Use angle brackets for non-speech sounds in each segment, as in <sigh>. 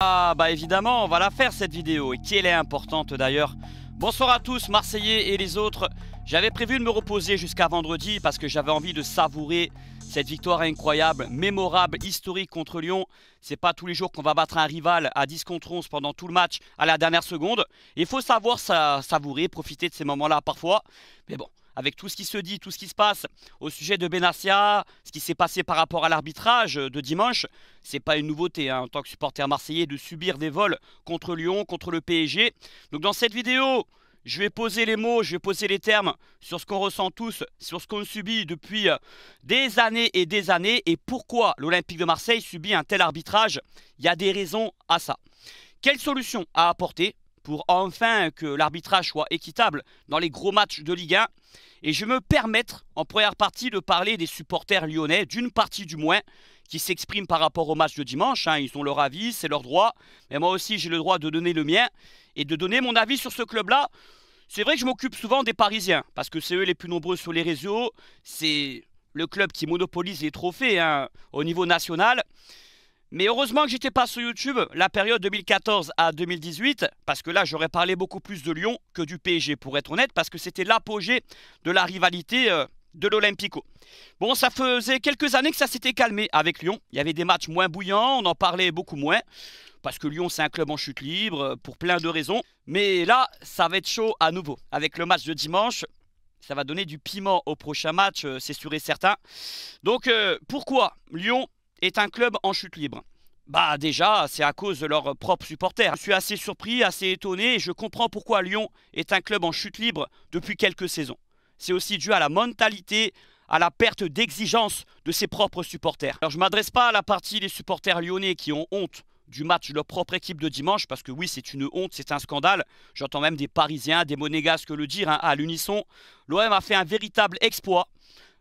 Ah bah évidemment, on va la faire cette vidéo et qu'elle est importante d'ailleurs. Bonsoir à tous, Marseillais et les autres. J'avais prévu de me reposer jusqu'à vendredi parce que j'avais envie de savourer cette victoire incroyable, mémorable, historique contre Lyon. C'est pas tous les jours qu'on va battre un rival à 10 contre 11 pendant tout le match à la dernière seconde. Il faut savoir savourer, profiter de ces moments-là parfois. Mais bon, avec tout ce qui se dit, tout ce qui se passe au sujet de Benassia, ce qui s'est passé par rapport à l'arbitrage de dimanche, c'est pas une nouveauté hein, en tant que supporter marseillais de subir des vols contre Lyon, contre le PSG. Donc dans cette vidéo, je vais poser les mots, je vais poser les termes sur ce qu'on ressent tous, sur ce qu'on subit depuis euh, des années et des années et pourquoi l'Olympique de Marseille subit un tel arbitrage. Il y a des raisons à ça. Quelle solution à apporter pour enfin que l'arbitrage soit équitable dans les gros matchs de Ligue 1 et je me permettre, en première partie, de parler des supporters lyonnais, d'une partie du moins, qui s'expriment par rapport au match de dimanche. Hein. Ils ont leur avis, c'est leur droit. Mais moi aussi, j'ai le droit de donner le mien et de donner mon avis sur ce club-là. C'est vrai que je m'occupe souvent des Parisiens, parce que c'est eux les plus nombreux sur les réseaux. C'est le club qui monopolise les trophées hein, au niveau national. Mais heureusement que j'étais pas sur YouTube la période 2014 à 2018, parce que là j'aurais parlé beaucoup plus de Lyon que du PSG, pour être honnête, parce que c'était l'apogée de la rivalité euh, de l'Olympico. Bon, ça faisait quelques années que ça s'était calmé avec Lyon. Il y avait des matchs moins bouillants, on en parlait beaucoup moins, parce que Lyon c'est un club en chute libre, euh, pour plein de raisons. Mais là, ça va être chaud à nouveau. Avec le match de dimanche, ça va donner du piment au prochain match, euh, c'est sûr et certain. Donc pourquoi Lyon est un club en chute libre Bah déjà, c'est à cause de leurs propres supporters. Je suis assez surpris, assez étonné et je comprends pourquoi Lyon est un club en chute libre depuis quelques saisons. C'est aussi dû à la mentalité, à la perte d'exigence de ses propres supporters. Alors je ne m'adresse pas à la partie des supporters lyonnais qui ont honte du match de leur propre équipe de dimanche, parce que oui, c'est une honte, c'est un scandale. J'entends même des Parisiens, des Monégasques le dire hein, à l'unisson. L'OM a fait un véritable exploit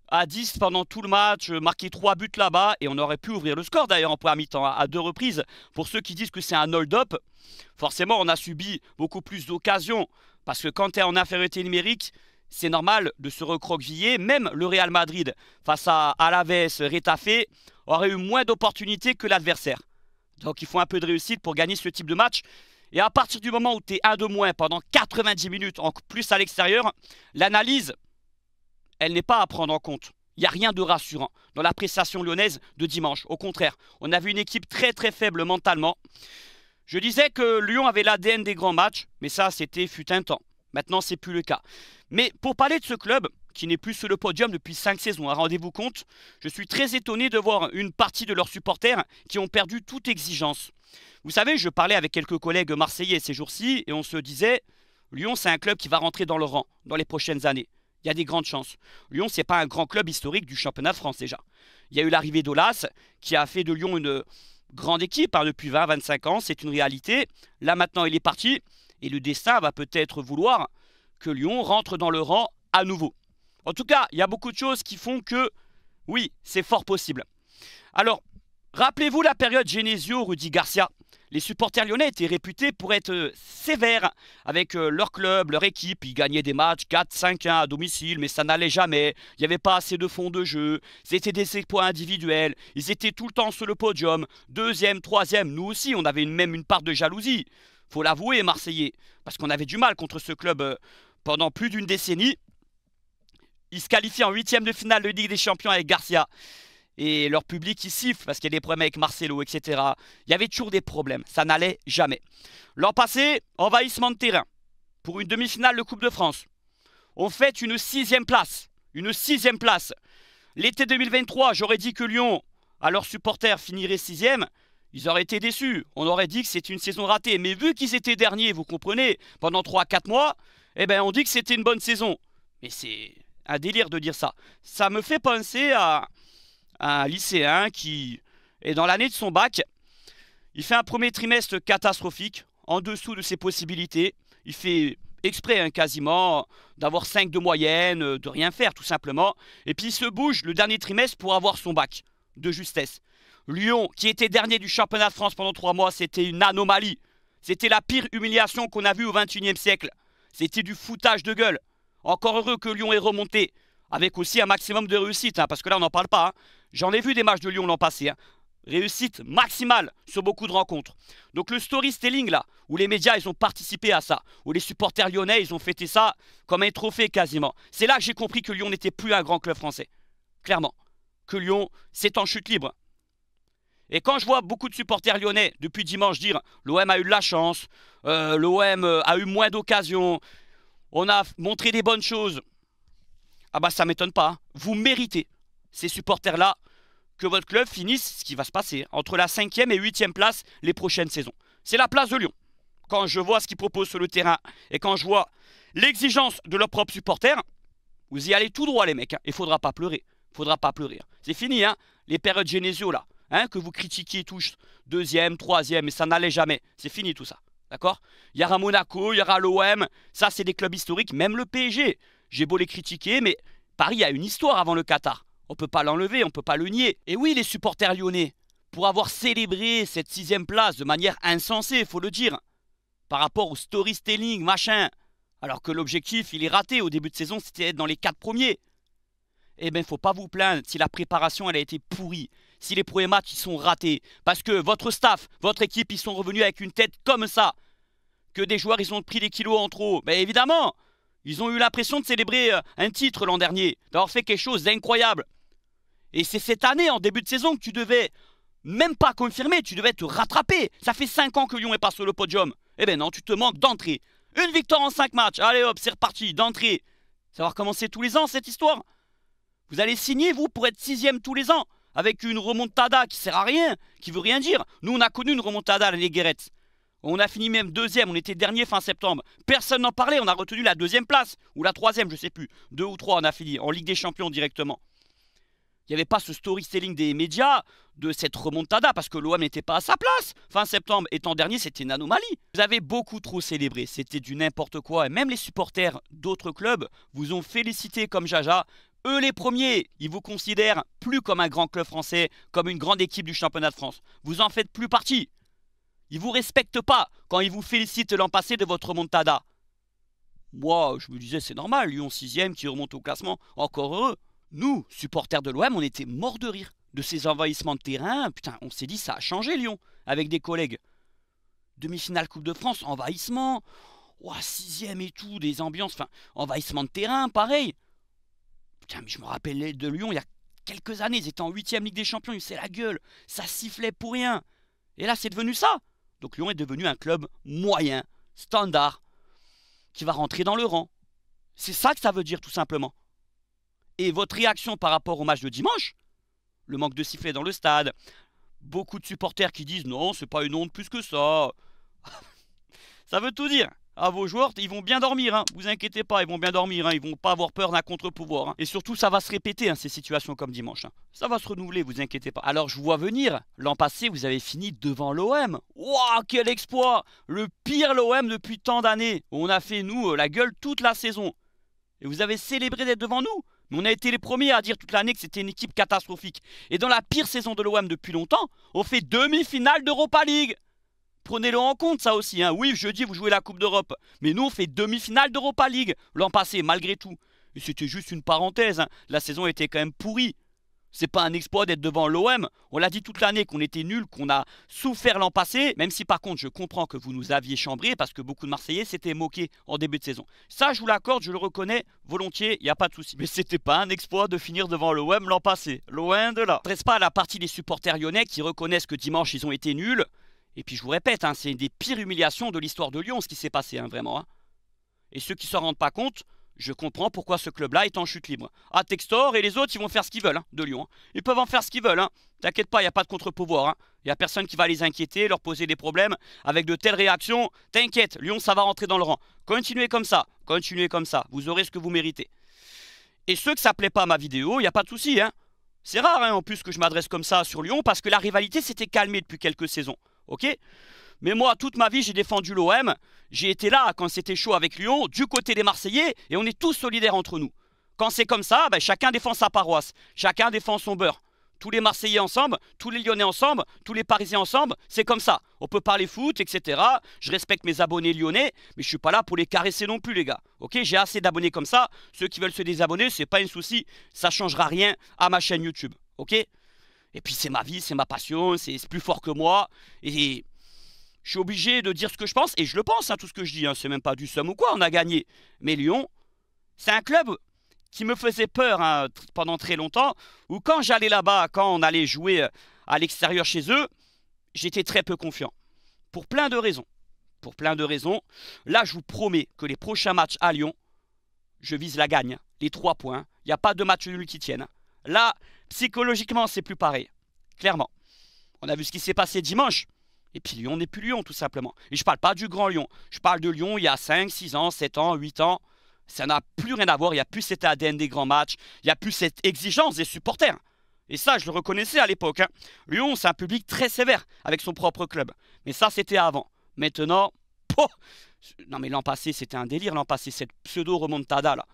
à 10 pendant tout le match, marqué 3 buts là-bas, et on aurait pu ouvrir le score d'ailleurs en première mi-temps à deux reprises. Pour ceux qui disent que c'est un hold-up, forcément on a subi beaucoup plus d'occasions, parce que quand tu es en infériorité numérique, c'est normal de se recroqueviller. Même le Real Madrid face à Alaves, Retafe, aurait eu moins d'opportunités que l'adversaire. Donc il faut un peu de réussite pour gagner ce type de match. Et à partir du moment où tu es un de moins pendant 90 minutes, en plus à l'extérieur, l'analyse elle n'est pas à prendre en compte. Il n'y a rien de rassurant dans la prestation lyonnaise de dimanche. Au contraire, on a vu une équipe très très faible mentalement. Je disais que Lyon avait l'ADN des grands matchs, mais ça c'était fut un temps. Maintenant, c'est plus le cas. Mais pour parler de ce club, qui n'est plus sur le podium depuis cinq saisons, rendez-vous compte, je suis très étonné de voir une partie de leurs supporters qui ont perdu toute exigence. Vous savez, je parlais avec quelques collègues marseillais ces jours-ci et on se disait, Lyon, c'est un club qui va rentrer dans le rang dans les prochaines années il y a des grandes chances. Lyon, c'est pas un grand club historique du championnat de France déjà. Il y a eu l'arrivée d'Olas qui a fait de Lyon une grande équipe hein, depuis 20-25 ans, c'est une réalité. Là maintenant, il est parti et le destin va peut-être vouloir que Lyon rentre dans le rang à nouveau. En tout cas, il y a beaucoup de choses qui font que oui, c'est fort possible. Alors, rappelez-vous la période Genesio-Rudy Garcia les supporters lyonnais étaient réputés pour être euh, sévères avec euh, leur club, leur équipe. Ils gagnaient des matchs 4-5-1 à domicile, mais ça n'allait jamais. Il n'y avait pas assez de fonds de jeu. C'était des points individuels. Ils étaient tout le temps sur le podium. Deuxième, troisième. Nous aussi, on avait même une part de jalousie. Faut l'avouer, Marseillais. Parce qu'on avait du mal contre ce club euh, pendant plus d'une décennie. Ils se qualifient en huitième de finale de Ligue des Champions avec Garcia et leur public qui siffle parce qu'il y a des problèmes avec Marcelo, etc. Il y avait toujours des problèmes, ça n'allait jamais. L'an passé, envahissement de terrain pour une demi-finale de Coupe de France. On fait une sixième place, une sixième place. L'été 2023, j'aurais dit que Lyon, à leurs supporters, finirait sixième. Ils auraient été déçus. On aurait dit que c'était une saison ratée. Mais vu qu'ils étaient derniers, vous comprenez, pendant 3-4 mois, eh ben on dit que c'était une bonne saison. Mais c'est un délire de dire ça. Ça me fait penser à, un lycéen qui est dans l'année de son bac. Il fait un premier trimestre catastrophique, en dessous de ses possibilités. Il fait exprès hein, quasiment d'avoir 5 de moyenne, euh, de rien faire tout simplement. Et puis il se bouge le dernier trimestre pour avoir son bac, de justesse. Lyon, qui était dernier du championnat de France pendant 3 mois, c'était une anomalie. C'était la pire humiliation qu'on a vue au XXIe siècle. C'était du foutage de gueule. Encore heureux que Lyon ait remonté, avec aussi un maximum de réussite, hein, parce que là on n'en parle pas. Hein. J'en ai vu des matchs de Lyon l'an passé. Hein. Réussite maximale sur beaucoup de rencontres. Donc le storytelling là, où les médias ils ont participé à ça, où les supporters lyonnais ils ont fêté ça comme un trophée quasiment. C'est là que j'ai compris que Lyon n'était plus un grand club français. Clairement. Que Lyon, c'est en chute libre. Et quand je vois beaucoup de supporters lyonnais depuis dimanche dire l'OM a eu de la chance, euh, l'OM euh, a eu moins d'occasions, on a montré des bonnes choses, ah bah ça m'étonne pas. Hein. Vous méritez, ces supporters-là, que votre club finisse ce qui va se passer entre la 5e et 8e place les prochaines saisons. C'est la place de Lyon. Quand je vois ce qu'ils proposent sur le terrain et quand je vois l'exigence de leurs propres supporters, vous y allez tout droit les mecs. Hein. Il ne faudra pas pleurer. faudra pas pleurer. C'est fini, hein, les périodes Genesio là, hein, que vous critiquiez tous, deuxième, troisième, et ça n'allait jamais. C'est fini tout ça. D'accord Il y aura Monaco, il y aura l'OM, ça c'est des clubs historiques, même le PSG. J'ai beau les critiquer, mais Paris a une histoire avant le Qatar. On peut pas l'enlever, on peut pas le nier. Et oui, les supporters lyonnais, pour avoir célébré cette sixième place de manière insensée, faut le dire, par rapport au storytelling, machin, alors que l'objectif, il est raté au début de saison, c'était d'être dans les quatre premiers. Eh ben, faut pas vous plaindre si la préparation, elle a été pourrie, si les premiers matchs, ils sont ratés, parce que votre staff, votre équipe, ils sont revenus avec une tête comme ça, que des joueurs, ils ont pris des kilos en trop. Mais ben, évidemment, ils ont eu l'impression de célébrer euh, un titre l'an dernier, d'avoir fait quelque chose d'incroyable. Et c'est cette année, en début de saison, que tu devais même pas confirmer, tu devais te rattraper. Ça fait 5 ans que Lyon est pas sur le podium. Eh ben non, tu te manques d'entrée. Une victoire en 5 matchs. Allez hop, c'est reparti, d'entrée. Ça va recommencer tous les ans cette histoire. Vous allez signer, vous, pour être sixième tous les ans, avec une remontada qui sert à rien, qui veut rien dire. Nous, on a connu une remontada à l'année On a fini même deuxième, on était dernier fin septembre. Personne n'en parlait, on a retenu la deuxième place, ou la troisième, je sais plus. Deux ou trois, on a fini, en Ligue des Champions directement il n'y avait pas ce storytelling des médias de cette remontada parce que l'OM n'était pas à sa place. Fin septembre étant dernier, c'était une anomalie. Vous avez beaucoup trop célébré, c'était du n'importe quoi et même les supporters d'autres clubs vous ont félicité comme Jaja. Eux les premiers, ils vous considèrent plus comme un grand club français, comme une grande équipe du championnat de France. Vous en faites plus partie. Ils vous respectent pas quand ils vous félicitent l'an passé de votre remontada. Moi, je me disais c'est normal, Lyon 6ème qui remonte au classement, encore heureux. Nous, supporters de l'OM, on était morts de rire de ces envahissements de terrain. Putain, on s'est dit, ça a changé Lyon, avec des collègues. Demi-finale Coupe de France, envahissement. 6 sixième et tout, des ambiances. Enfin, envahissement de terrain, pareil. Putain, mais je me rappelle de Lyon, il y a quelques années, ils étaient en huitième Ligue des Champions, ils c'est la gueule. Ça sifflait pour rien. Et là, c'est devenu ça. Donc Lyon est devenu un club moyen, standard, qui va rentrer dans le rang. C'est ça que ça veut dire, tout simplement. Et votre réaction par rapport au match de dimanche, le manque de sifflet dans le stade, beaucoup de supporters qui disent non, c'est pas une honte plus que ça. <laughs> ça veut tout dire. À ah, vos joueurs, ils vont bien dormir, hein. vous inquiétez pas, ils vont bien dormir, hein. ils vont pas avoir peur d'un contre-pouvoir. Hein. Et surtout, ça va se répéter, hein, ces situations comme dimanche. Hein. Ça va se renouveler, vous inquiétez pas. Alors, je vous vois venir, l'an passé, vous avez fini devant l'OM. Waouh, quel exploit Le pire l'OM depuis tant d'années. On a fait, nous, euh, la gueule toute la saison. Et vous avez célébré d'être devant nous mais on a été les premiers à dire toute l'année que c'était une équipe catastrophique. Et dans la pire saison de l'OM depuis longtemps, on fait demi-finale d'Europa League. Prenez-le en compte ça aussi. Hein. Oui, jeudi, vous jouez la Coupe d'Europe. Mais nous, on fait demi-finale d'Europa League l'an passé, malgré tout. Et c'était juste une parenthèse. Hein. La saison était quand même pourrie. C'est pas un exploit d'être devant l'OM. On l'a dit toute l'année qu'on était nul, qu'on a souffert l'an passé, même si par contre je comprends que vous nous aviez chambré parce que beaucoup de Marseillais s'étaient moqués en début de saison. Ça, je vous l'accorde, je le reconnais volontiers, il n'y a pas de souci. Mais c'était pas un exploit de finir devant l'OM l'an passé. Loin de là. Je pas la partie des supporters lyonnais qui reconnaissent que dimanche ils ont été nuls. Et puis je vous répète, hein, c'est une des pires humiliations de l'histoire de Lyon ce qui s'est passé, hein, vraiment. Hein. Et ceux qui s'en rendent pas compte, je comprends pourquoi ce club-là est en chute libre. Ah, Textor et les autres, ils vont faire ce qu'ils veulent hein, de Lyon. Hein. Ils peuvent en faire ce qu'ils veulent. Hein. T'inquiète pas, il n'y a pas de contre-pouvoir. Il hein. n'y a personne qui va les inquiéter, leur poser des problèmes. Avec de telles réactions, t'inquiète, Lyon, ça va rentrer dans le rang. Continuez comme ça, continuez comme ça. Vous aurez ce que vous méritez. Et ceux que ça plaît pas à ma vidéo, il n'y a pas de souci. C'est rare en plus que je m'adresse comme ça sur Lyon parce que la rivalité s'était calmée depuis quelques saisons. Ok mais moi, toute ma vie, j'ai défendu l'OM. J'ai été là quand c'était chaud avec Lyon, du côté des Marseillais, et on est tous solidaires entre nous. Quand c'est comme ça, ben, chacun défend sa paroisse, chacun défend son beurre. Tous les Marseillais ensemble, tous les Lyonnais ensemble, tous les Parisiens ensemble, c'est comme ça. On peut parler foot, etc. Je respecte mes abonnés lyonnais, mais je suis pas là pour les caresser non plus, les gars. Ok, j'ai assez d'abonnés comme ça. Ceux qui veulent se désabonner, c'est pas un souci. Ça changera rien à ma chaîne YouTube. Ok Et puis c'est ma vie, c'est ma passion, c'est plus fort que moi. Et je suis obligé de dire ce que je pense, et je le pense, à hein, tout ce que je dis, hein, c'est même pas du somme ou quoi, on a gagné. Mais Lyon, c'est un club qui me faisait peur hein, pendant très longtemps, où quand j'allais là-bas, quand on allait jouer euh, à l'extérieur chez eux, j'étais très peu confiant. Pour plein de raisons. Pour plein de raisons. Là, je vous promets que les prochains matchs à Lyon, je vise la gagne, les trois points. Il n'y a pas de match nul qui tienne. Là, psychologiquement, c'est plus pareil. Clairement. On a vu ce qui s'est passé dimanche. Et puis Lyon n'est plus Lyon, tout simplement. Et je parle pas du grand Lyon. Je parle de Lyon il y a 5, 6 ans, 7 ans, 8 ans. Ça n'a plus rien à voir. Il n'y a plus cet ADN des grands matchs. Il n'y a plus cette exigence des supporters. Et ça, je le reconnaissais à l'époque. Hein. Lyon, c'est un public très sévère avec son propre club. Mais ça, c'était avant. Maintenant, non mais l'an passé, c'était un délire. L'an passé, cette pseudo-remontada là.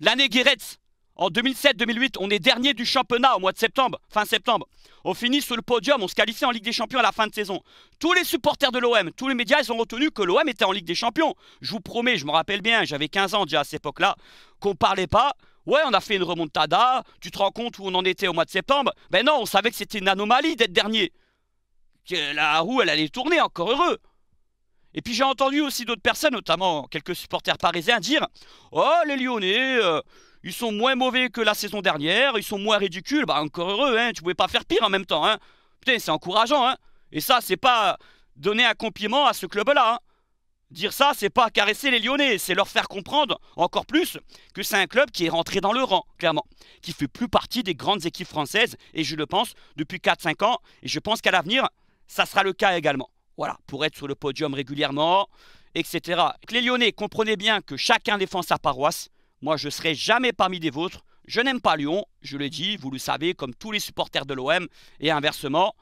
L'année Guéretz, en 2007-2008, on est dernier du championnat au mois de septembre, fin septembre. On finit sur le podium, on se qualifie en Ligue des Champions à la fin de saison. Tous les supporters de l'OM, tous les médias, ils ont retenu que l'OM était en Ligue des Champions. Je vous promets, je me rappelle bien, j'avais 15 ans déjà à cette époque-là, qu'on parlait pas. Ouais, on a fait une remontada, tu te rends compte où on en était au mois de septembre Ben non, on savait que c'était une anomalie d'être dernier. La roue, elle allait tourner, encore heureux. Et puis j'ai entendu aussi d'autres personnes, notamment quelques supporters parisiens, dire Oh, les Lyonnais, euh, ils sont moins mauvais que la saison dernière, ils sont moins ridicules, bah encore heureux, hein, tu pouvais pas faire pire en même temps. Hein. c'est encourageant. Hein. Et ça, c'est pas donner un compliment à ce club-là. Hein. Dire ça, c'est pas caresser les Lyonnais, c'est leur faire comprendre encore plus que c'est un club qui est rentré dans le rang, clairement, qui fait plus partie des grandes équipes françaises, et je le pense depuis 4-5 ans, et je pense qu'à l'avenir, ça sera le cas également. Voilà, pour être sur le podium régulièrement, etc. Les Lyonnais comprenez bien que chacun défend sa paroisse, moi, je ne serai jamais parmi des vôtres. Je n'aime pas Lyon, je le dis, vous le savez, comme tous les supporters de l'OM, et inversement,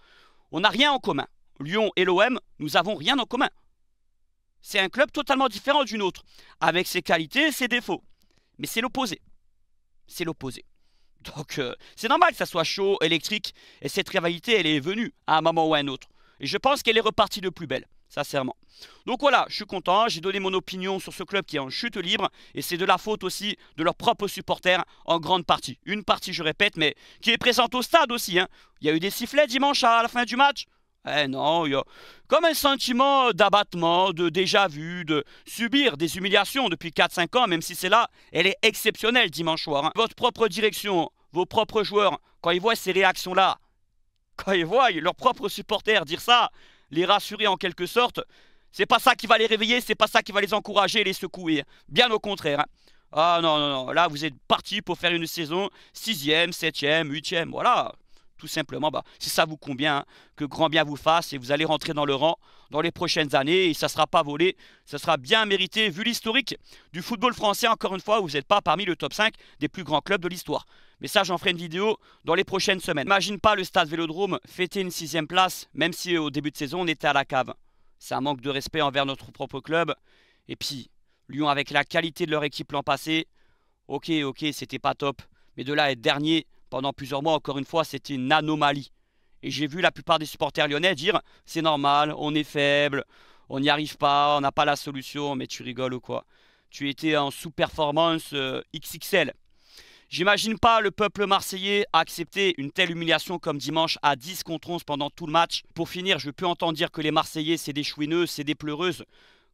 on n'a rien en commun. Lyon et l'OM, nous n'avons rien en commun. C'est un club totalement différent d'une autre, avec ses qualités et ses défauts. Mais c'est l'opposé. C'est l'opposé. Donc euh, c'est normal que ça soit chaud, électrique, et cette rivalité, elle est venue à un moment ou à un autre. Et je pense qu'elle est repartie de plus belle sincèrement. Donc voilà, je suis content, j'ai donné mon opinion sur ce club qui est en chute libre, et c'est de la faute aussi de leurs propres supporters en grande partie. Une partie, je répète, mais qui est présente au stade aussi. Hein. Il y a eu des sifflets dimanche à la fin du match. Eh non, il y a comme un sentiment d'abattement, de déjà vu, de subir des humiliations depuis 4-5 ans, même si c'est là, elle est exceptionnelle dimanche soir. Hein. Votre propre direction, vos propres joueurs, quand ils voient ces réactions-là, quand ils voient leurs propres supporters dire ça, les rassurer en quelque sorte. C'est pas ça qui va les réveiller, c'est pas ça qui va les encourager et les secouer. Bien au contraire. Hein. Ah non, non, non, là vous êtes parti pour faire une saison 6 septième, 7 8 voilà tout simplement, bah, si ça vous convient, hein, que grand bien vous fasse et vous allez rentrer dans le rang dans les prochaines années et ça ne sera pas volé, ça sera bien mérité vu l'historique du football français. Encore une fois, vous n'êtes pas parmi le top 5 des plus grands clubs de l'histoire. Mais ça, j'en ferai une vidéo dans les prochaines semaines. Imagine pas le stade Vélodrome fêter une sixième place, même si euh, au début de saison, on était à la cave. C'est un manque de respect envers notre propre club. Et puis, Lyon, avec la qualité de leur équipe l'an passé, ok, ok, c'était pas top. Mais de là être dernier, pendant plusieurs mois, encore une fois, c'était une anomalie. Et j'ai vu la plupart des supporters lyonnais dire c'est normal, on est faible, on n'y arrive pas, on n'a pas la solution, mais tu rigoles ou quoi Tu étais en sous-performance euh, XXL. J'imagine pas le peuple marseillais accepter une telle humiliation comme dimanche à 10 contre 11 pendant tout le match. Pour finir, je peux entendre dire que les Marseillais, c'est des chouineux, c'est des pleureuses.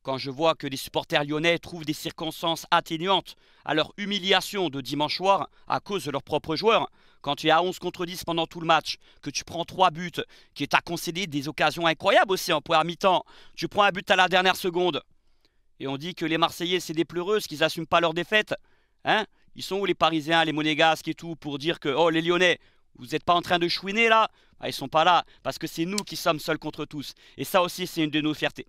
Quand je vois que les supporters lyonnais trouvent des circonstances atténuantes à leur humiliation de dimanche soir à cause de leurs propres joueurs, quand tu es à 11 contre 10 pendant tout le match, que tu prends 3 buts, qui tu as concédé des occasions incroyables aussi en première mi-temps, tu prends un but à la dernière seconde, et on dit que les Marseillais, c'est des pleureuses, qu'ils n'assument pas leur défaite, hein ils sont où les Parisiens, les Monégasques et tout pour dire que oh les Lyonnais, vous n'êtes pas en train de chouiner là Ils ah, Ils sont pas là, parce que c'est nous qui sommes seuls contre tous. Et ça aussi, c'est une de nos fiertés.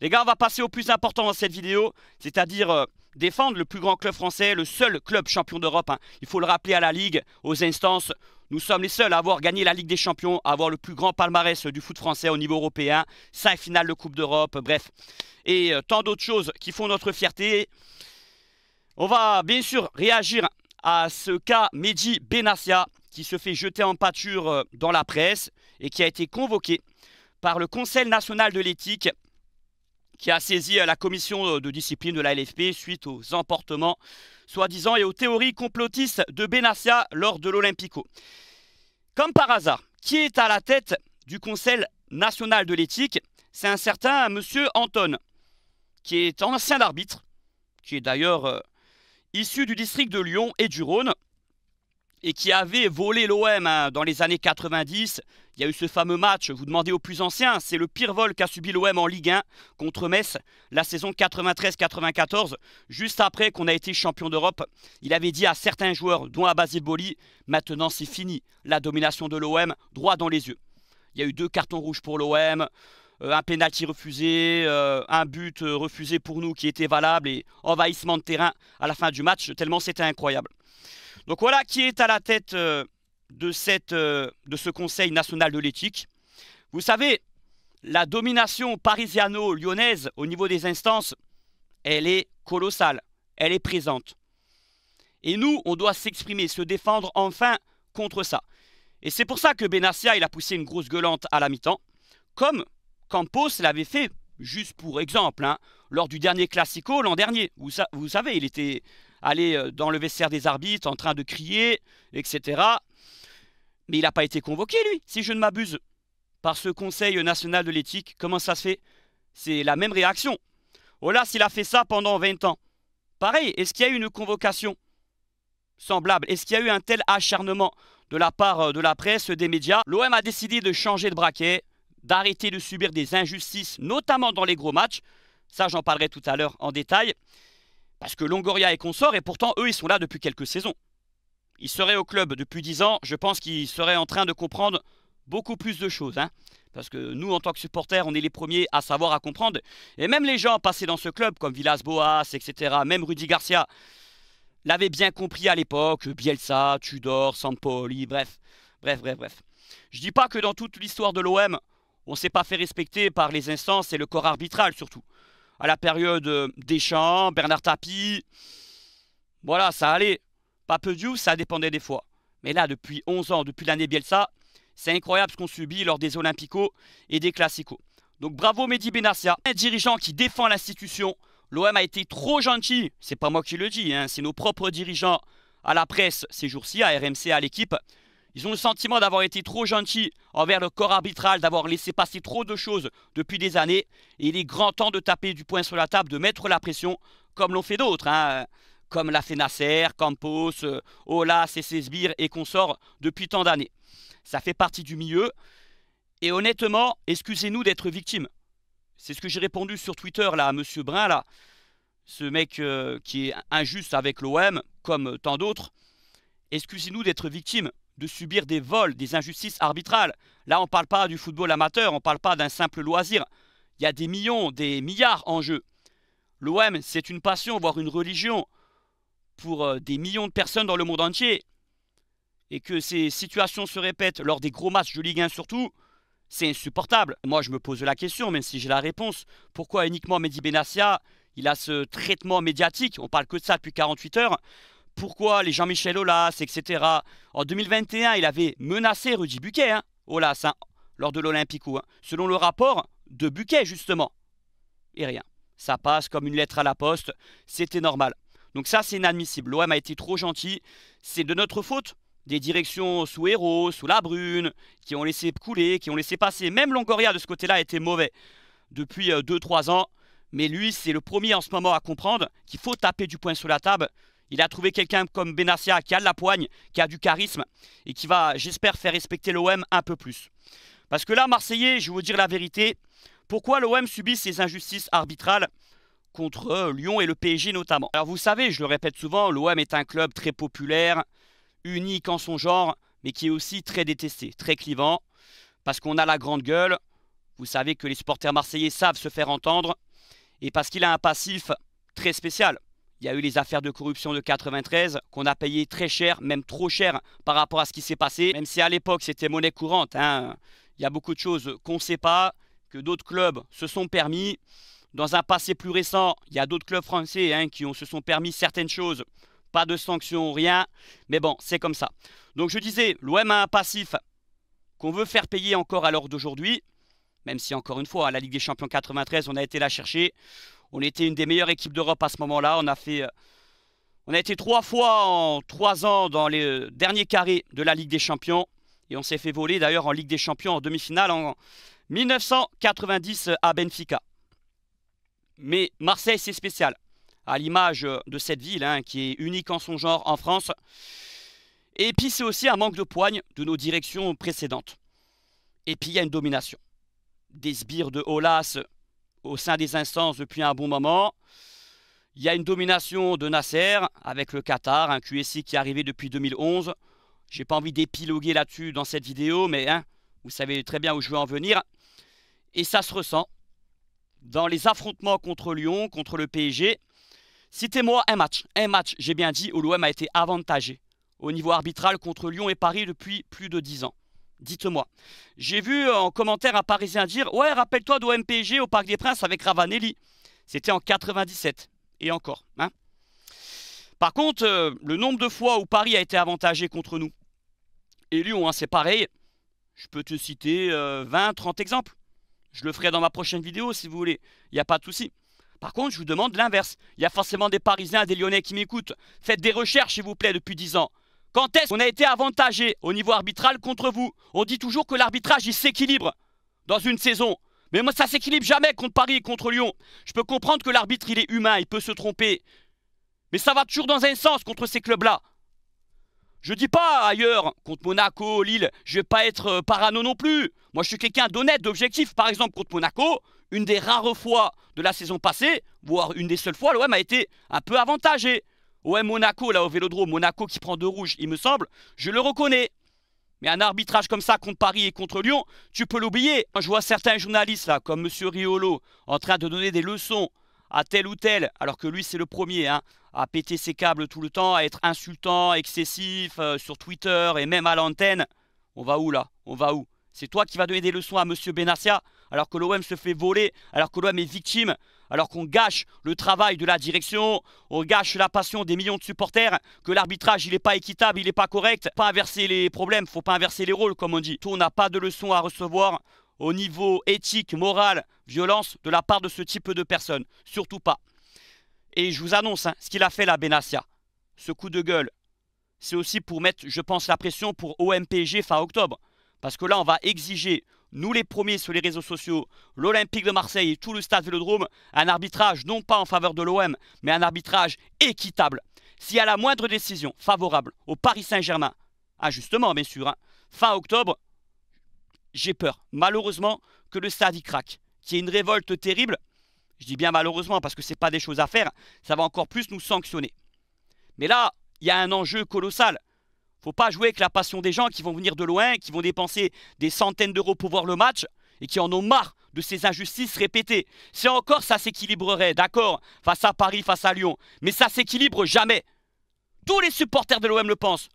Les gars, on va passer au plus important dans cette vidéo, c'est-à-dire euh, défendre le plus grand club français, le seul club champion d'Europe. Hein. Il faut le rappeler à la Ligue, aux instances. Nous sommes les seuls à avoir gagné la Ligue des Champions, à avoir le plus grand palmarès du foot français au niveau européen, cinq finales de Coupe d'Europe, bref. Et euh, tant d'autres choses qui font notre fierté. On va bien sûr réagir à ce cas Mehdi Benassia qui se fait jeter en pâture euh, dans la presse et qui a été convoqué par le Conseil national de l'éthique qui a saisi euh, la commission euh, de discipline de la LFP suite aux emportements soi-disant et aux théories complotistes de Benassia lors de l'Olympico. Comme par hasard, qui est à la tête du Conseil national de l'éthique C'est un certain monsieur Anton, qui est ancien arbitre, qui est d'ailleurs issu du district de Lyon et du Rhône, et qui avait volé l'OM hein, dans les années 90. Il y a eu ce fameux match, vous demandez aux plus anciens, c'est le pire vol qu'a subi l'OM en Ligue 1 contre Metz la saison 93-94, juste après qu'on a été champion d'Europe. Il avait dit à certains joueurs, dont à Basile Boli, maintenant c'est fini, la domination de l'OM droit dans les yeux. Il y a eu deux cartons rouges pour l'OM, euh, un pénalty refusé, euh, un but euh, refusé pour nous qui était valable et envahissement de terrain à la fin du match, tellement c'était incroyable. Donc voilà qui est à la tête de, cette, de ce Conseil national de l'éthique. Vous savez, la domination parisiano-lyonnaise au niveau des instances, elle est colossale, elle est présente. Et nous, on doit s'exprimer, se défendre enfin contre ça. Et c'est pour ça que Benassia, il a poussé une grosse gueulante à la mi-temps, comme Campos l'avait fait, juste pour exemple, hein, lors du dernier Classico l'an dernier. Vous, vous savez, il était allé euh, dans le vestiaire des arbitres en train de crier, etc. Mais il n'a pas été convoqué, lui, si je ne m'abuse, par ce Conseil national de l'éthique. Comment ça se fait C'est la même réaction. là, s'il a fait ça pendant 20 ans. Pareil, est-ce qu'il y a eu une convocation semblable Est-ce qu'il y a eu un tel acharnement de la part euh, de la presse, des médias L'OM a décidé de changer de braquet d'arrêter de subir des injustices, notamment dans les gros matchs. Ça, j'en parlerai tout à l'heure en détail. Parce que Longoria et consort et pourtant, eux, ils sont là depuis quelques saisons. Ils seraient au club depuis 10 ans, je pense qu'ils seraient en train de comprendre beaucoup plus de choses. Hein. Parce que nous, en tant que supporters, on est les premiers à savoir, à comprendre. Et même les gens passés dans ce club, comme Villas-Boas, etc., même Rudy Garcia, l'avaient bien compris à l'époque. Bielsa, Tudor, Sampoli, bref. Bref, bref, bref. Je dis pas que dans toute l'histoire de l'OM, on ne s'est pas fait respecter par les instances et le corps arbitral surtout. À la période euh, Deschamps, Bernard Tapie, voilà, ça allait. Papediou, ça dépendait des fois. Mais là, depuis 11 ans, depuis l'année Bielsa, c'est incroyable ce qu'on subit lors des Olympicos et des Classicaux. Donc bravo Mehdi Benassia, un dirigeant qui défend l'institution. L'OM a été trop gentil, c'est pas moi qui le dis, hein. c'est nos propres dirigeants à la presse ces jours-ci, à RMC, à l'équipe, ils ont le sentiment d'avoir été trop gentils envers le corps arbitral, d'avoir laissé passer trop de choses depuis des années. Et il est grand temps de taper du poing sur la table, de mettre la pression, comme l'ont fait d'autres. Hein. comme l'a fait Nasser, Campos, euh, Ola, sbires, et consorts depuis tant d'années. Ça fait partie du milieu. Et honnêtement, excusez-nous d'être victimes. C'est ce que j'ai répondu sur Twitter là, à Monsieur Brun, là, ce mec euh, qui est injuste avec l'OM, comme tant d'autres. Excusez-nous d'être victimes de subir des vols, des injustices arbitrales. Là, on ne parle pas du football amateur, on ne parle pas d'un simple loisir. Il y a des millions, des milliards en jeu. L'OM, c'est une passion, voire une religion, pour euh, des millions de personnes dans le monde entier. Et que ces situations se répètent lors des gros matchs de Ligue 1 surtout, c'est insupportable. Moi, je me pose la question, même si j'ai la réponse. Pourquoi uniquement Mehdi Benassia, il a ce traitement médiatique On parle que de ça depuis 48 heures pourquoi les Jean-Michel Aulas, etc. En 2021, il avait menacé Rudy Buquet, hein, hein lors de l'Olympico, hein, selon le rapport de Buquet, justement. Et rien. Ça passe comme une lettre à la poste, c'était normal. Donc ça, c'est inadmissible. L'OM a été trop gentil, c'est de notre faute. Des directions sous Héros, sous La Brune, qui ont laissé couler, qui ont laissé passer. Même Longoria, de ce côté-là, était mauvais depuis 2-3 euh, ans. Mais lui, c'est le premier en ce moment à comprendre qu'il faut taper du poing sur la table il a trouvé quelqu'un comme Benassia qui a de la poigne, qui a du charisme et qui va, j'espère, faire respecter l'OM un peu plus. Parce que là, Marseillais, je vais vous dire la vérité, pourquoi l'OM subit ces injustices arbitrales contre euh, Lyon et le PSG notamment Alors vous savez, je le répète souvent, l'OM est un club très populaire, unique en son genre, mais qui est aussi très détesté, très clivant, parce qu'on a la grande gueule, vous savez que les supporters marseillais savent se faire entendre, et parce qu'il a un passif très spécial. Il y a eu les affaires de corruption de 93 qu'on a payé très cher, même trop cher par rapport à ce qui s'est passé. Même si à l'époque c'était monnaie courante, hein. il y a beaucoup de choses qu'on ne sait pas, que d'autres clubs se sont permis. Dans un passé plus récent, il y a d'autres clubs français hein, qui ont, se sont permis certaines choses. Pas de sanctions, rien. Mais bon, c'est comme ça. Donc je disais, l'OM a un passif qu'on veut faire payer encore à l'heure d'aujourd'hui. Même si, encore une fois, à la Ligue des Champions 93, on a été la chercher. On était une des meilleures équipes d'Europe à ce moment-là. On a fait, euh, on a été trois fois en trois ans dans les euh, derniers carrés de la Ligue des Champions. Et on s'est fait voler d'ailleurs en Ligue des Champions en demi-finale en 1990 euh, à Benfica. Mais Marseille, c'est spécial. À l'image de cette ville hein, qui est unique en son genre en France. Et puis c'est aussi un manque de poigne de nos directions précédentes. Et puis il y a une domination. Des sbires de Olas au sein des instances depuis un bon moment. Il y a une domination de Nasser avec le Qatar, un QSI qui est arrivé depuis 2011. J'ai pas envie d'épiloguer là-dessus dans cette vidéo, mais hein, vous savez très bien où je veux en venir. Et ça se ressent dans les affrontements contre Lyon, contre le PSG. Citez-moi un match. Un match, j'ai bien dit, où l'OM a été avantagé au niveau arbitral contre Lyon et Paris depuis plus de 10 ans. Dites-moi. J'ai vu euh, en commentaire un Parisien dire « Ouais, rappelle-toi d'OMPG au Parc des Princes avec Ravanelli. C'était en 97. Et encore. Hein. Par contre, euh, le nombre de fois où Paris a été avantagé contre nous, et Lyon, hein, c'est pareil, je peux te citer 20, euh, 30 exemples. Je le ferai dans ma prochaine vidéo si vous voulez. Il n'y a pas de souci. Par contre, je vous demande l'inverse. Il y a forcément des Parisiens, des Lyonnais qui m'écoutent. Faites des recherches, s'il vous plaît, depuis 10 ans. Quand est-ce qu'on a été avantagé au niveau arbitral contre vous On dit toujours que l'arbitrage, il s'équilibre dans une saison. Mais moi, ça s'équilibre jamais contre Paris et contre Lyon. Je peux comprendre que l'arbitre, il est humain, il peut se tromper. Mais ça va toujours dans un sens contre ces clubs-là. Je dis pas ailleurs, contre Monaco, Lille, je vais pas être euh, parano non plus. Moi, je suis quelqu'un d'honnête, d'objectif. Par exemple, contre Monaco, une des rares fois de la saison passée, voire une des seules fois, l'OM a été un peu avantagé. Ouais, Monaco, là, au vélodrome, Monaco qui prend deux rouges, il me semble, je le reconnais. Mais un arbitrage comme ça contre Paris et contre Lyon, tu peux l'oublier. Je vois certains journalistes, là, comme M. Riolo, en train de donner des leçons à tel ou tel, alors que lui, c'est le premier, hein, à péter ses câbles tout le temps, à être insultant, excessif, euh, sur Twitter et même à l'antenne. On va où, là On va où C'est toi qui vas donner des leçons à M. Benassia, alors que l'OM se fait voler, alors que l'OM est victime alors qu'on gâche le travail de la direction, on gâche la passion des millions de supporters, que l'arbitrage il n'est pas équitable, il n'est pas correct. Pas inverser les problèmes, faut pas inverser les rôles comme on dit. Tout, on n'a pas de leçons à recevoir au niveau éthique, moral, violence de la part de ce type de personnes. Surtout pas. Et je vous annonce hein, ce qu'il a fait la Benassia. Ce coup de gueule, c'est aussi pour mettre, je pense, la pression pour OMPG fin octobre. Parce que là, on va exiger nous les premiers sur les réseaux sociaux, l'Olympique de Marseille et tout le stade Vélodrome, un arbitrage non pas en faveur de l'OM, mais un arbitrage équitable. y à la moindre décision favorable au Paris Saint-Germain, ajustement ah, justement bien sûr, hein. fin octobre, j'ai peur, malheureusement, que le stade y craque, qu'il y ait une révolte terrible. Je dis bien malheureusement parce que ce n'est pas des choses à faire, ça va encore plus nous sanctionner. Mais là, il y a un enjeu colossal faut pas jouer avec la passion des gens qui vont venir de loin, qui vont dépenser des centaines d'euros pour voir le match et qui en ont marre de ces injustices répétées. C'est encore ça s'équilibrerait, d'accord, face à Paris, face à Lyon, mais ça s'équilibre jamais. Tous les supporters de l'OM le pensent.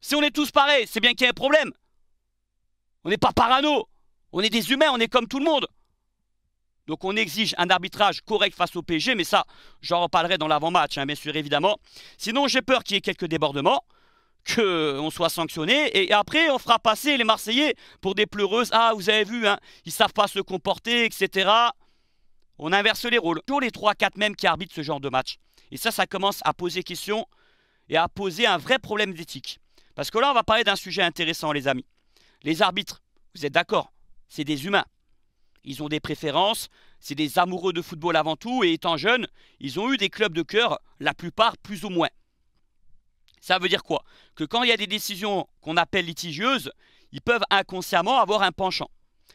Si on est tous pareils, c'est bien qu'il y ait un problème. On n'est pas parano, on est des humains, on est comme tout le monde. Donc on exige un arbitrage correct face au PSG, mais ça, j'en reparlerai dans l'avant-match, hein, bien sûr, évidemment. Sinon, j'ai peur qu'il y ait quelques débordements qu'on soit sanctionné. Et après, on fera passer les Marseillais pour des pleureuses. Ah, vous avez vu, hein, ils savent pas se comporter, etc. On inverse les rôles. Toujours les 3-4 mêmes qui arbitrent ce genre de match. Et ça, ça commence à poser question et à poser un vrai problème d'éthique. Parce que là, on va parler d'un sujet intéressant, les amis. Les arbitres, vous êtes d'accord, c'est des humains. Ils ont des préférences, c'est des amoureux de football avant tout, et étant jeunes, ils ont eu des clubs de cœur, la plupart plus ou moins. Ça veut dire quoi Que quand il y a des décisions qu'on appelle litigieuses, ils peuvent inconsciemment avoir un penchant.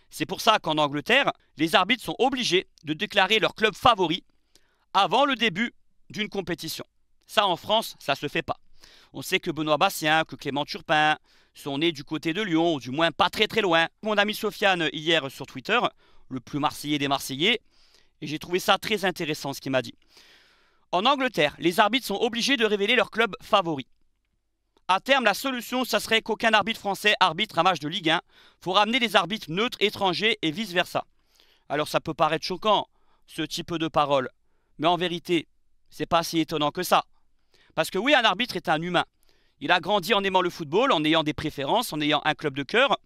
C'est pour ça qu'en Angleterre, les arbitres sont obligés de déclarer leur club favori avant le début d'une compétition. Ça, en France, ça ne se fait pas. On sait que Benoît Bastien, que Clément Turpin sont nés du côté de Lyon, ou du moins pas très très loin. Mon ami Sofiane, hier sur Twitter, le plus marseillais des Marseillais, et j'ai trouvé ça très intéressant ce qu'il m'a dit. En Angleterre, les arbitres sont obligés de révéler leur club favori. À terme, la solution, ça serait qu'aucun arbitre français arbitre un match de Ligue 1. Faut ramener des arbitres neutres étrangers et vice-versa. Alors ça peut paraître choquant, ce type de parole. Mais en vérité, c'est pas si étonnant que ça. Parce que oui, un arbitre est un humain. Il a grandi en aimant le football, en ayant des préférences, en ayant un club de cœur.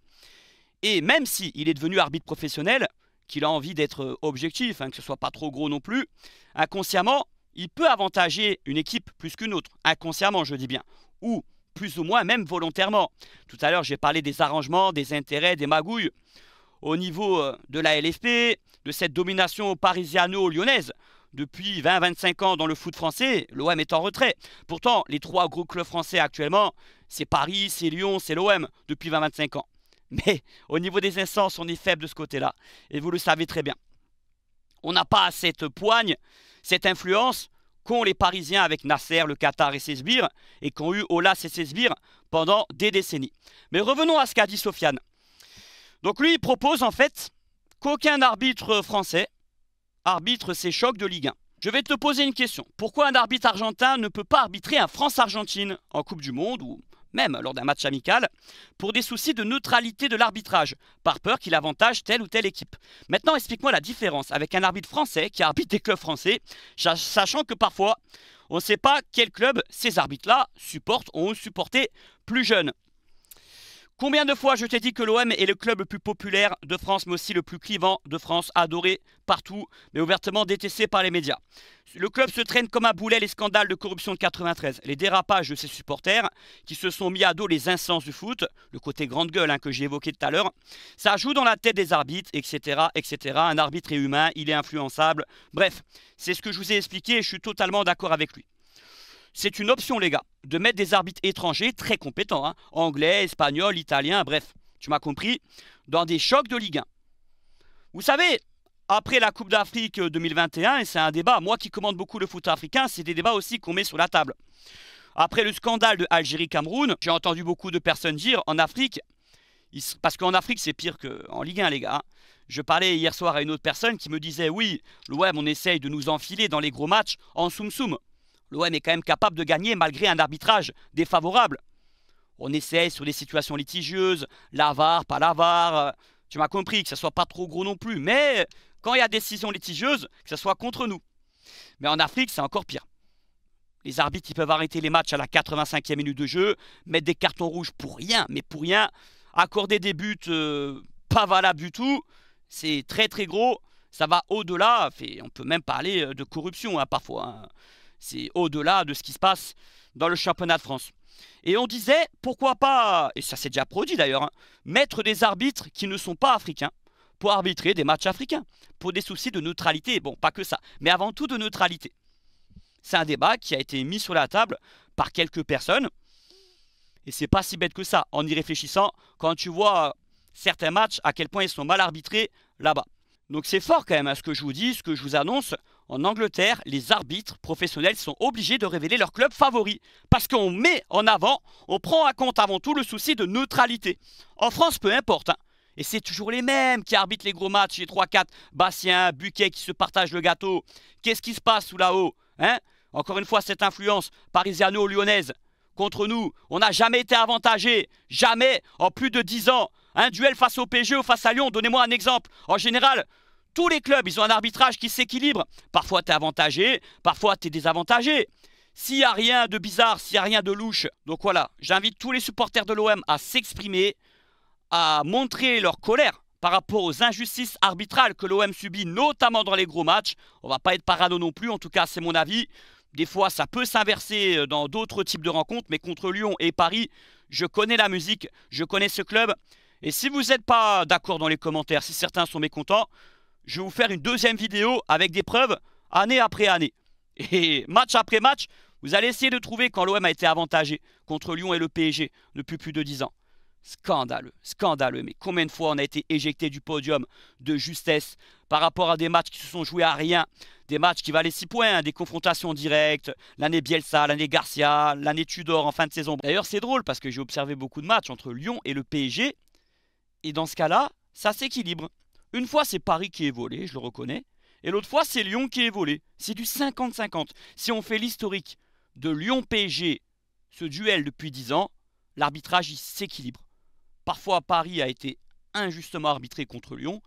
Et même si il est devenu arbitre professionnel, qu'il a envie d'être euh, objectif, hein, que ce soit pas trop gros non plus, inconsciemment, il peut avantager une équipe plus qu'une autre, inconsciemment je dis bien, ou plus ou moins même volontairement. Tout à l'heure, j'ai parlé des arrangements, des intérêts, des magouilles. Au niveau euh, de la LFP, de cette domination parisiano-lyonnaise, depuis 20-25 ans dans le foot français, l'OM est en retrait. Pourtant, les trois gros clubs français actuellement, c'est Paris, c'est Lyon, c'est l'OM, depuis 20-25 ans. <laughs> Mais au niveau des instances, on est faible de ce côté-là. Et vous le savez très bien. On n'a pas cette poigne, cette influence qu'ont les Parisiens avec Nasser, le Qatar et ses sbires, et qu'ont eu Olas et ses sbires pendant des décennies. Mais revenons à ce qu'a dit Sofiane. Donc lui, il propose en fait qu'aucun arbitre français arbitre ces chocs de Ligue 1. Je vais te poser une question. Pourquoi un arbitre argentin ne peut pas arbitrer un France-Argentine en Coupe du Monde ou même lors d'un match amical, pour des soucis de neutralité de l'arbitrage, par peur qu'il avantage telle ou telle équipe. Maintenant, explique-moi la différence avec un arbitre français qui arbitre des clubs français, sachant que parfois, on ne sait pas quel club ces arbitres-là supportent ou ont supporté plus jeunes. Combien de fois je t'ai dit que l'OM est le club le plus populaire de France, mais aussi le plus clivant de France, adoré partout, mais ouvertement détesté par les médias Le club se traîne comme un boulet les scandales de corruption de 93, les dérapages de ses supporters, qui se sont mis à dos les instances du foot, le côté grande gueule hein, que j'ai évoqué tout à l'heure. Ça joue dans la tête des arbitres, etc., etc. Un arbitre est humain, il est influençable. Bref, c'est ce que je vous ai expliqué et je suis totalement d'accord avec lui c'est une option, les gars, de mettre des arbitres étrangers très compétents, hein. anglais, espagnol, italien, bref, tu m'as compris, dans des chocs de Ligue 1. Vous savez, après la Coupe d'Afrique 2021, euh, et c'est un débat, moi qui commande beaucoup le foot africain, c'est des débats aussi qu'on met sur la table. Après le scandale de Algérie-Cameroun, j'ai entendu beaucoup de personnes dire en Afrique, parce qu'en Afrique c'est pire qu'en Ligue 1 les gars, hein. je parlais hier soir à une autre personne qui me disait oui, le web on essaye de nous enfiler dans les gros matchs en soum soum l'OM est quand même capable de gagner malgré un arbitrage défavorable. On essaie sur des situations litigieuses, l'avare, pas l'avare, euh, tu m'as compris, que ce soit pas trop gros non plus, mais quand il y a décision litigieuse, que ce soit contre nous. Mais en Afrique, c'est encore pire. Les arbitres, ils peuvent arrêter les matchs à la 85e minute de jeu, mettre des cartons rouges pour rien, mais pour rien, accorder des buts euh, pas valables du tout, c'est très très gros, ça va au-delà, on peut même parler euh, de corruption hein, parfois. Hein. C'est au-delà de ce qui se passe dans le championnat de France. Et on disait, pourquoi pas, et ça s'est déjà produit d'ailleurs, hein, mettre des arbitres qui ne sont pas africains pour arbitrer des matchs africains, pour des soucis de neutralité, bon, pas que ça, mais avant tout de neutralité. C'est un débat qui a été mis sur la table par quelques personnes, et c'est pas si bête que ça, en y réfléchissant, quand tu vois certains matchs, à quel point ils sont mal arbitrés là-bas. Donc c'est fort quand même, à hein, ce que je vous dis, ce que je vous annonce, en Angleterre, les arbitres professionnels sont obligés de révéler leur club favori. Parce qu'on met en avant, on prend en compte avant tout le souci de neutralité. En France, peu importe. Hein. Et c'est toujours les mêmes qui arbitrent les gros matchs, les 3-4, Bastien, Buquet qui se partagent le gâteau. Qu'est-ce qui se passe sous là-haut hein? Encore une fois, cette influence parisiano-lyonnaise contre nous. On n'a jamais été avantagé, jamais, en plus de 10 ans. Un duel face au PG ou face à Lyon, donnez-moi un exemple. En général, tous les clubs, ils ont un arbitrage qui s'équilibre. Parfois, tu es avantagé, parfois, tu es désavantagé. S'il n'y a rien de bizarre, s'il n'y a rien de louche, donc voilà, j'invite tous les supporters de l'OM à s'exprimer, à montrer leur colère par rapport aux injustices arbitrales que l'OM subit, notamment dans les gros matchs. On va pas être parano non plus, en tout cas, c'est mon avis. Des fois, ça peut s'inverser euh, dans d'autres types de rencontres, mais contre Lyon et Paris, je connais la musique, je connais ce club. Et si vous n'êtes pas d'accord dans les commentaires, si certains sont mécontents, je vais vous faire une deuxième vidéo avec des preuves année après année. Et match après match, vous allez essayer de trouver quand l'OM a été avantagé contre Lyon et le PSG depuis plus de 10 ans. Scandaleux, scandaleux. Mais combien de fois on a été éjecté du podium de justesse par rapport à des matchs qui se sont joués à rien, des matchs qui valaient 6 points, hein, des confrontations directes, l'année Bielsa, l'année Garcia, l'année Tudor en fin de saison. D'ailleurs, c'est drôle parce que j'ai observé beaucoup de matchs entre Lyon et le PSG. Et dans ce cas-là, ça s'équilibre. Une fois, c'est Paris qui est volé, je le reconnais. Et l'autre fois, c'est Lyon qui est volé. C'est du 50-50. Si on fait l'historique de Lyon-PSG, ce duel depuis 10 ans, l'arbitrage s'équilibre. Parfois, Paris a été injustement arbitré contre Lyon,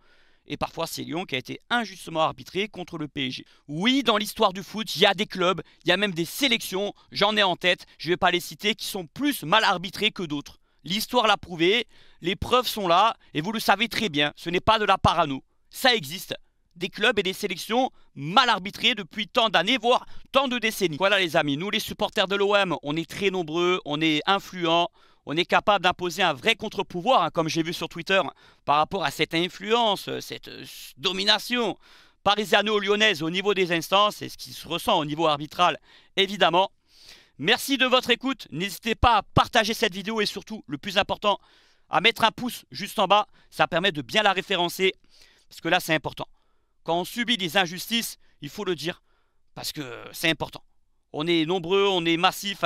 et parfois c'est Lyon qui a été injustement arbitré contre le PSG. Oui, dans l'histoire du foot, il y a des clubs, il y a même des sélections, j'en ai en tête, je ne vais pas les citer, qui sont plus mal arbitrés que d'autres. L'histoire l'a prouvé, les preuves sont là, et vous le savez très bien, ce n'est pas de la parano. Ça existe. Des clubs et des sélections mal arbitrées depuis tant d'années, voire tant de décennies. Voilà les amis, nous les supporters de l'OM, on est très nombreux, on est influents, on est capable d'imposer un vrai contre-pouvoir, hein, comme j'ai vu sur Twitter, par rapport à cette influence, cette euh, domination parisiano-lyonnaise au niveau des instances et ce qui se ressent au niveau arbitral, évidemment. Merci de votre écoute. N'hésitez pas à partager cette vidéo et surtout, le plus important, à mettre un pouce juste en bas. Ça permet de bien la référencer parce que là, c'est important. Quand on subit des injustices, il faut le dire parce que c'est important. On est nombreux, on est massif.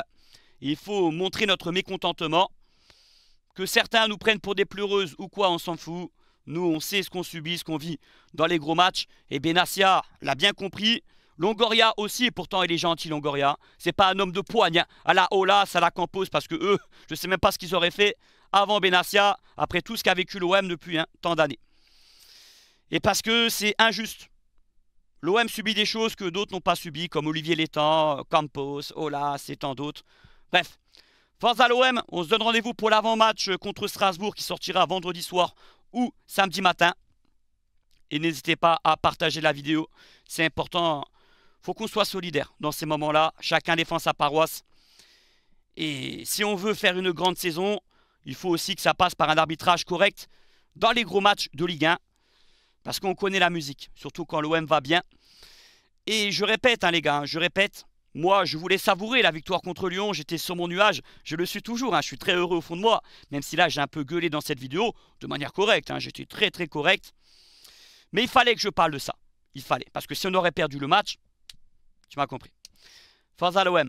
Il faut montrer notre mécontentement. Que certains nous prennent pour des pleureuses ou quoi, on s'en fout. Nous, on sait ce qu'on subit, ce qu'on vit dans les gros matchs. Et Benassia l'a bien compris. Longoria aussi, et pourtant il est gentil Longoria. C'est pas un homme de poigne. Hein. À la Ola, à la Campos, parce que eux, je sais même pas ce qu'ils auraient fait avant Benassia, après tout ce qu'a vécu l'OM depuis un hein, tant d'années. Et parce que c'est injuste. L'OM subit des choses que d'autres n'ont pas subies, comme Olivier Létang, Campos, Ola, et tant d'autres. Bref, force à l'OM, on se donne rendez-vous pour l'avant-match contre Strasbourg qui sortira vendredi soir ou samedi matin. Et n'hésitez pas à partager la vidéo, c'est important faut qu'on soit solidaire dans ces moments-là. Chacun défend sa paroisse. Et si on veut faire une grande saison, il faut aussi que ça passe par un arbitrage correct dans les gros matchs de Ligue 1. Parce qu'on connaît la musique, surtout quand l'OM va bien. Et je répète, hein, les gars, hein, je répète, moi, je voulais savourer la victoire contre Lyon, j'étais sur mon nuage, je le suis toujours, hein. je suis très heureux au fond de moi, même si là j'ai un peu gueulé dans cette vidéo, de manière correcte, hein. j'étais très très correct. Mais il fallait que je parle de ça, il fallait, parce que si on aurait perdu le match, tu m'as compris. Forza l'OM.